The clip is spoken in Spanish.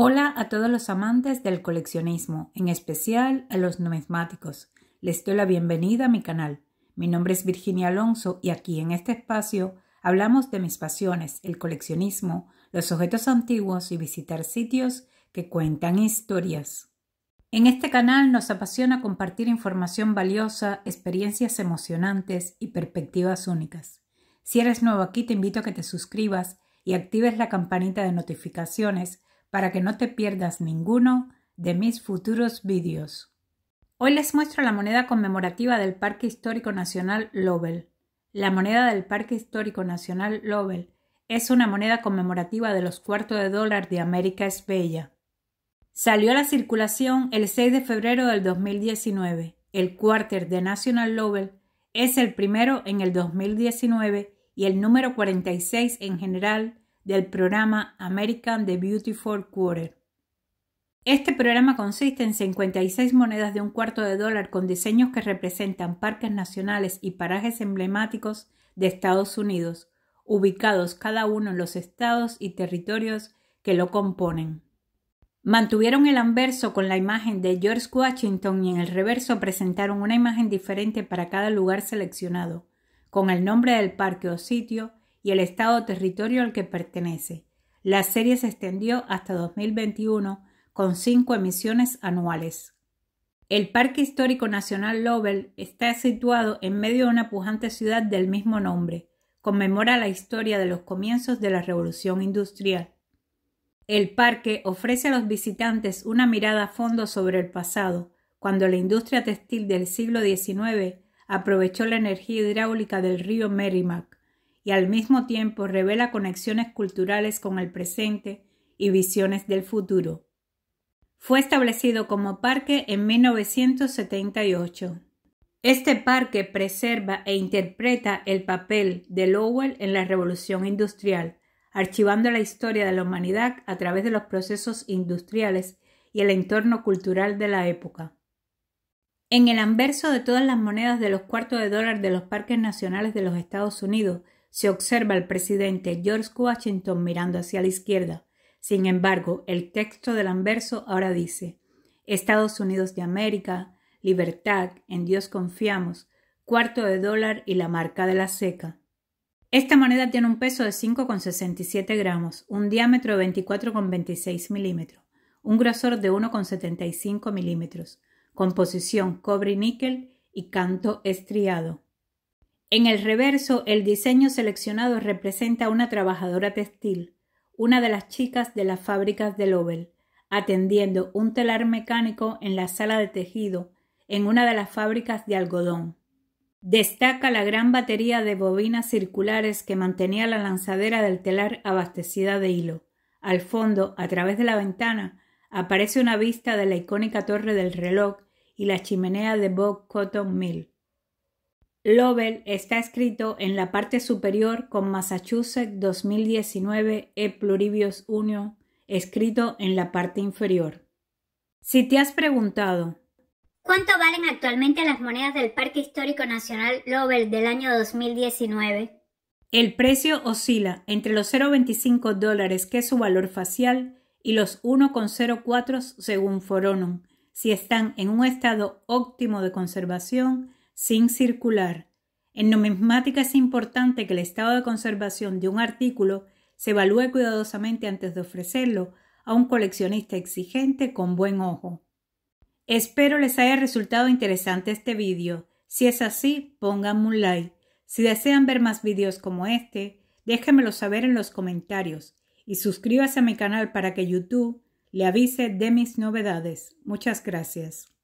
Hola a todos los amantes del coleccionismo, en especial a los numismáticos. Les doy la bienvenida a mi canal. Mi nombre es Virginia Alonso y aquí en este espacio hablamos de mis pasiones, el coleccionismo, los objetos antiguos y visitar sitios que cuentan historias. En este canal nos apasiona compartir información valiosa, experiencias emocionantes y perspectivas únicas. Si eres nuevo aquí te invito a que te suscribas y actives la campanita de notificaciones para que no te pierdas ninguno de mis futuros vídeos. Hoy les muestro la moneda conmemorativa del Parque Histórico Nacional Lovell. La moneda del Parque Histórico Nacional Lovell es una moneda conmemorativa de los cuartos de dólar de América es Salió a la circulación el 6 de febrero del 2019. El quarter de National Lovell es el primero en el 2019 y el número 46 en general del programa American The Beautiful Quarter. Este programa consiste en 56 monedas de un cuarto de dólar con diseños que representan parques nacionales y parajes emblemáticos de Estados Unidos, ubicados cada uno en los estados y territorios que lo componen. Mantuvieron el anverso con la imagen de George Washington y en el reverso presentaron una imagen diferente para cada lugar seleccionado, con el nombre del parque o sitio, el estado territorio al que pertenece. La serie se extendió hasta 2021 con cinco emisiones anuales. El Parque Histórico Nacional Lovell está situado en medio de una pujante ciudad del mismo nombre. Conmemora la historia de los comienzos de la Revolución Industrial. El parque ofrece a los visitantes una mirada a fondo sobre el pasado, cuando la industria textil del siglo XIX aprovechó la energía hidráulica del río Merrimack y al mismo tiempo revela conexiones culturales con el presente y visiones del futuro. Fue establecido como parque en 1978. Este parque preserva e interpreta el papel de Lowell en la revolución industrial, archivando la historia de la humanidad a través de los procesos industriales y el entorno cultural de la época. En el anverso de todas las monedas de los cuartos de dólar de los parques nacionales de los Estados Unidos se observa al presidente George Washington mirando hacia la izquierda. Sin embargo, el texto del anverso ahora dice Estados Unidos de América, libertad, en Dios confiamos, cuarto de dólar y la marca de la seca. Esta moneda tiene un peso de 5,67 gramos, un diámetro de 24,26 milímetros, un grosor de 1,75 milímetros, composición cobre y níquel y canto estriado. En el reverso, el diseño seleccionado representa a una trabajadora textil, una de las chicas de las fábricas de Lovell, atendiendo un telar mecánico en la sala de tejido en una de las fábricas de algodón. Destaca la gran batería de bobinas circulares que mantenía la lanzadera del telar abastecida de hilo. Al fondo, a través de la ventana, aparece una vista de la icónica torre del reloj y la chimenea de Bob Cotton Mill. Lovell está escrito en la parte superior con Massachusetts 2019 e pluribios unio, escrito en la parte inferior. Si te has preguntado ¿Cuánto valen actualmente las monedas del Parque Histórico Nacional Lovell del año 2019? El precio oscila entre los 0,25 dólares, que es su valor facial, y los 1,04 según Foronum, si están en un estado óptimo de conservación sin circular. En numismática es importante que el estado de conservación de un artículo se evalúe cuidadosamente antes de ofrecerlo a un coleccionista exigente con buen ojo. Espero les haya resultado interesante este vídeo. Si es así, pónganme un like. Si desean ver más vídeos como este, déjenmelo saber en los comentarios y suscríbase a mi canal para que YouTube le avise de mis novedades. Muchas gracias.